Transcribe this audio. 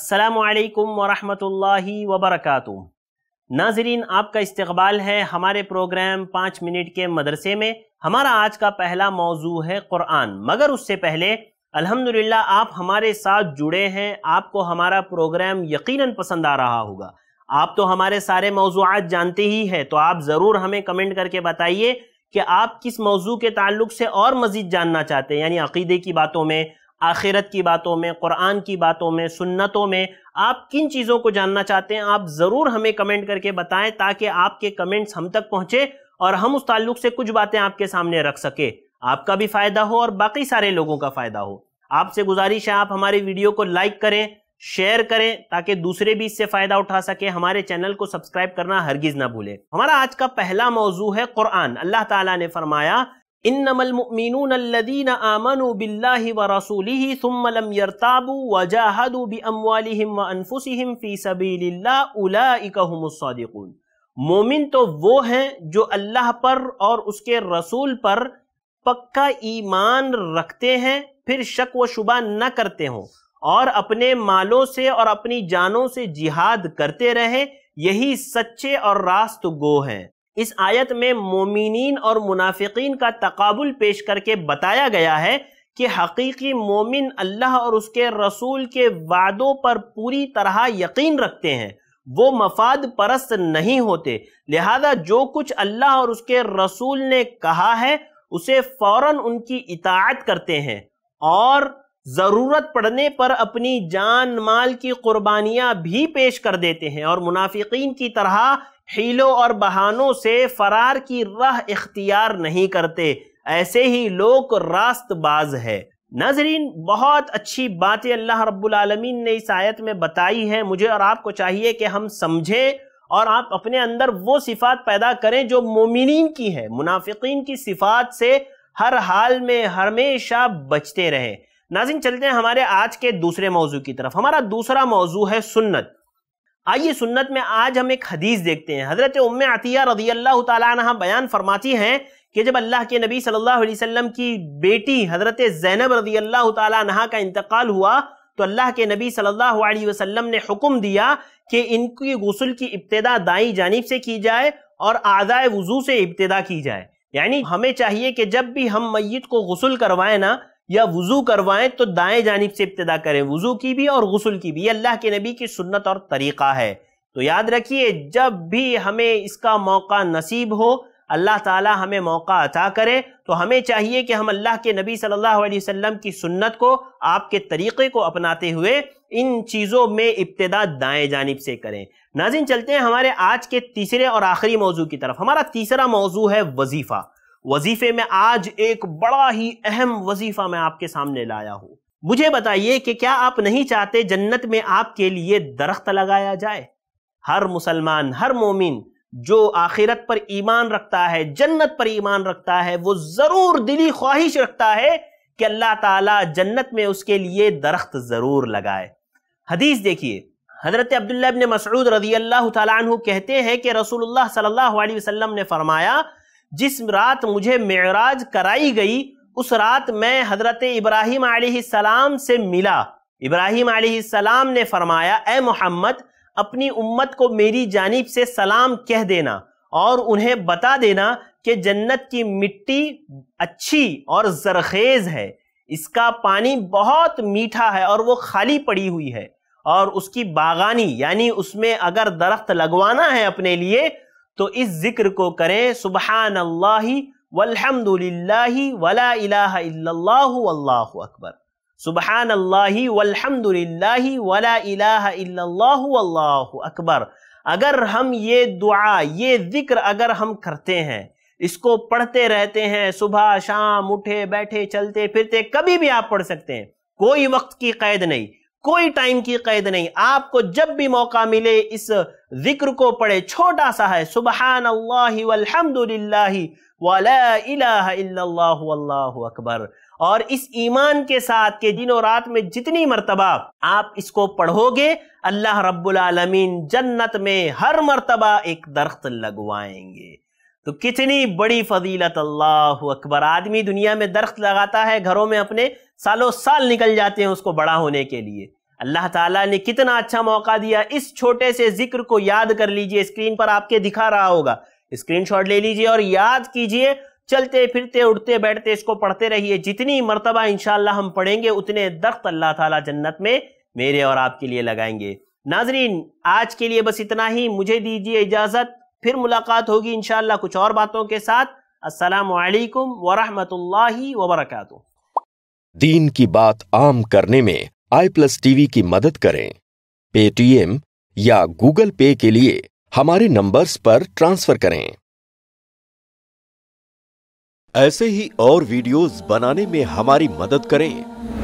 असलकम वरहि वबरकू नाजरीन आपका इस्तबाल है हमारे प्रोग्राम पाँच मिनट के मदरसे में हमारा आज का पहला मौजू है क़ुरान मगर उससे पहले अल्हम्दुलिल्लाह आप हमारे साथ जुड़े हैं आपको हमारा प्रोग्राम यकीनन पसंद आ रहा होगा आप तो हमारे सारे मौजूद जानते ही हैं तो आप ज़रूर हमें कमेंट करके बताइए कि आप किस मौजू के ताल्लुक से और मज़ीद जानना चाहते हैं यानी अकीदे की बातों में आखिरत की बातों में कुरान की बातों में सुन्नतों में आप किन चीज़ों को जानना चाहते हैं आप ज़रूर हमें कमेंट करके बताएं ताकि आपके कमेंट्स हम तक पहुँचे और हम उस ताल्लुक से कुछ बातें आपके सामने रख सके आपका भी फ़ायदा हो और बाकी सारे लोगों का फ़ायदा हो आपसे गुजारिश है आप हमारे वीडियो को लाइक करें शेयर करें ताकि दूसरे भी इससे फ़ायदा उठा सके हमारे चैनल को सब्सक्राइब करना हरगिज़ ना भूलें हमारा आज का पहला मौजू है कुरान अल्लाह ताला ने फरमाया बिल्ला व यरताबू व फ़ी मोमिन तो वो हैं जो अल्लाह पर और उसके रसूल पर पक्का ईमान रखते हैं फिर शक व शुबा न करते हों और अपने मालों से और अपनी जानों से जिहाद करते रहे यही सच्चे और रास्त गो हैं इस आयत में मोमिन और मुनाफिकीन का तकबुल पेश करके बताया गया है कि हकीकी मोमिन अल्लाह और उसके रसूल के वादों पर पूरी तरह यकीन रखते हैं वो मफाद परस्त नहीं होते लिहाजा जो कुछ अल्लाह और उसके रसूल ने कहा है उसे फ़ौरन उनकी इतात करते हैं और ज़रूरत पड़ने पर अपनी जान माल की कुर्बानियाँ भी पेश कर देते हैं और मुनाफिकीन की तरह हीलों और बहानों से फरार की राह इख्तियार नहीं करते ऐसे ही लोग रास्तबाज है नाजरीन बहुत अच्छी बातें अल्लाह रब्बुल रबालमीन ने इस आयत में बताई हैं मुझे और आपको चाहिए कि हम समझें और आप अपने अंदर वो सिफात पैदा करें जो मोमिन की है मुनाफिकीन की सिफात से हर हाल में हमेशा बचते रहें नाजिन चलते हैं हमारे आज के दूसरे मौजू की तरफ हमारा दूसरा मौजू है सुन्नत आइए सुन्नत में आज हम एक हदीस देखते हैं हजरत उम अतिया रजी अल्लाह तहा बयान फरमाती हैं कि जब अल्लाह के नबी सल्लल्लाहु अलैहि वसल्लम की बेटी हजरत जैनब रजी अल्लाह तह का इंतकाल हुआ तो अल्लाह के नबी सल्लल्लाहु अलैहि वसल्लम ने हुक्म दिया कि इनकी गसल की इब्तदा दाई जानब से की जाए और आज़ाए वज़ू से इब्तदा की जाए यानी हमें चाहिए कि जब भी हम मैत को गसल करवाएं ना या वजू करवाएं तो दाएं जानब से इब्तदा करें वजू की भी और गसल की भी अल्लाह के नबी की सुन्नत और तरीक़ा है तो याद रखिए जब भी हमें इसका मौका नसीब हो अल्लाह ताला हमें मौका अता करे तो हमें चाहिए कि हम अल्लाह के नबी सल्लल्लाहु अलैहि वसल्लम की सुन्नत को आपके तरीक़े को अपनाते हुए इन चीज़ों में इब्तदा दाएं जानब से करें नाजिन चलते हैं हमारे आज के तीसरे और आखिरी मौजू की तरफ हमारा तीसरा मौजू है वजीफ़ा वजीफे में आज एक बड़ा ही अहम वजीफा मैं आपके सामने लाया हूं मुझे बताइए कि क्या आप नहीं चाहते जन्नत में आपके लिए दरख्त लगाया जाए हर मुसलमान हर मोमिन जो आखिरत पर ईमान रखता है जन्नत पर ईमान रखता है वो जरूर दिली ख्वाहिश रखता है कि अल्लाह ताला जन्नत में उसके लिए दरख्त जरूर लगाए हदीस देखिए हजरत अब्दुल्ला मसरूद रजी अल्लाह कहते हैं कि रसूल सल्लाम ने फरमाया जिस रात मुझे मेराज कराई गई उस रात मैं हज़रत इब्राहिम सलाम से मिला इब्राहिम सलाम ने फरमाया ए मोहम्मद अपनी उम्मत को मेरी जानिब से सलाम कह देना और उन्हें बता देना कि जन्नत की मिट्टी अच्छी और जरखेज़ है इसका पानी बहुत मीठा है और वो खाली पड़ी हुई है और उसकी बागानी यानी उसमें अगर दरख्त लगवाना है अपने लिए तो इस जिक्र को करें सुबहान अल्लाह वल्हम्दुलिल्लाह वला इलाहा वल्लाहु अकबर सुबहान अल्लाह वला इलाहा वल्लाहु अकबर अगर हम ये दुआ ये जिक्र अगर हम करते हैं इसको पढ़ते रहते हैं सुबह शाम उठे बैठे चलते फिरते कभी भी आप पढ़ सकते हैं कोई वक्त की कैद नहीं कोई टाइम की कैद नहीं आपको जब भी मौका मिले इस जिक्र को पढ़े छोटा सा है सुबहान अल्लाह अकबर और इस ईमान के साथ के दिनों रात में जितनी मरतबा आप इसको पढ़ोगे अल्लाह रब्बुल आलमीन जन्नत में हर मरतबा एक दरख्त लगवाएंगे तो कितनी बड़ी फजीलत अल्लाह अकबर आदमी दुनिया में दरख्त लगाता है घरों में अपने सालों साल निकल जाते हैं उसको बड़ा होने के लिए अल्लाह ताला ने कितना अच्छा मौका दिया इस छोटे से जिक्र को याद कर लीजिए स्क्रीन पर आपके दिखा रहा होगा स्क्रीनशॉट ले लीजिए और याद कीजिए चलते फिरते उठते बैठते इसको पढ़ते रहिए जितनी मरतबा इनशाला हम पढ़ेंगे उतने दख्त अल्लाह ताला जन्नत में मेरे और आपके लिए लगाएंगे नाजरीन आज के लिए बस इतना ही मुझे दीजिए इजाज़त फिर मुलाकात होगी इन कुछ और बातों के साथ असलकम वरहमल वबरक दीन की बात आम करने में आई प्लस टीवी की मदद करें पेटीएम या गूगल पे के लिए हमारे नंबर्स पर ट्रांसफर करें ऐसे ही और वीडियोस बनाने में हमारी मदद करें